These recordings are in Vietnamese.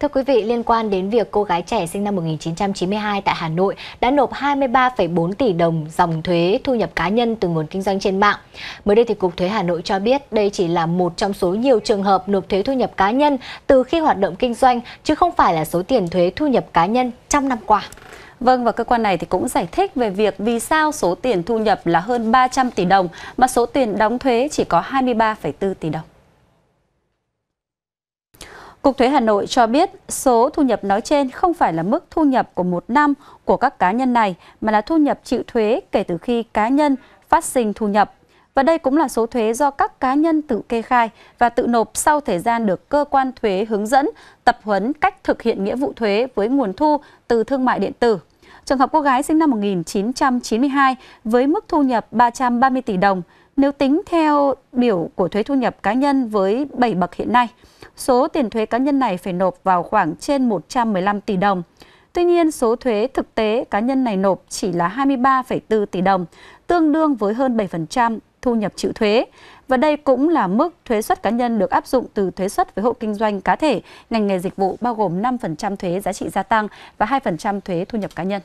Thưa quý vị, liên quan đến việc cô gái trẻ sinh năm 1992 tại Hà Nội đã nộp 23,4 tỷ đồng dòng thuế thu nhập cá nhân từ nguồn kinh doanh trên mạng. Mới đây thì Cục Thuế Hà Nội cho biết đây chỉ là một trong số nhiều trường hợp nộp thuế thu nhập cá nhân từ khi hoạt động kinh doanh, chứ không phải là số tiền thuế thu nhập cá nhân trong năm qua. Vâng và cơ quan này thì cũng giải thích về việc vì sao số tiền thu nhập là hơn 300 tỷ đồng mà số tiền đóng thuế chỉ có 23,4 tỷ đồng. Cục thuế Hà Nội cho biết số thu nhập nói trên không phải là mức thu nhập của một năm của các cá nhân này mà là thu nhập chịu thuế kể từ khi cá nhân phát sinh thu nhập. Và đây cũng là số thuế do các cá nhân tự kê khai và tự nộp sau thời gian được cơ quan thuế hướng dẫn tập huấn cách thực hiện nghĩa vụ thuế với nguồn thu từ thương mại điện tử. Trường hợp cô gái sinh năm 1992 với mức thu nhập 330 tỷ đồng nếu tính theo biểu của thuế thu nhập cá nhân với 7 bậc hiện nay – số tiền thuế cá nhân này phải nộp vào khoảng trên 115 tỷ đồng. Tuy nhiên, số thuế thực tế cá nhân này nộp chỉ là 23,4 tỷ đồng, tương đương với hơn 7% thu nhập chịu thuế. Và đây cũng là mức thuế suất cá nhân được áp dụng từ thuế suất với hộ kinh doanh cá thể, ngành nghề dịch vụ bao gồm 5% thuế giá trị gia tăng và 2% thuế thu nhập cá nhân.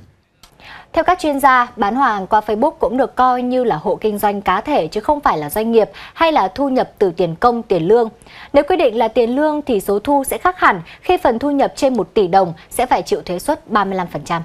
Theo các chuyên gia, bán hàng qua Facebook cũng được coi như là hộ kinh doanh cá thể chứ không phải là doanh nghiệp hay là thu nhập từ tiền công, tiền lương. Nếu quy định là tiền lương thì số thu sẽ khác hẳn khi phần thu nhập trên 1 tỷ đồng sẽ phải chịu thuế suất 35%.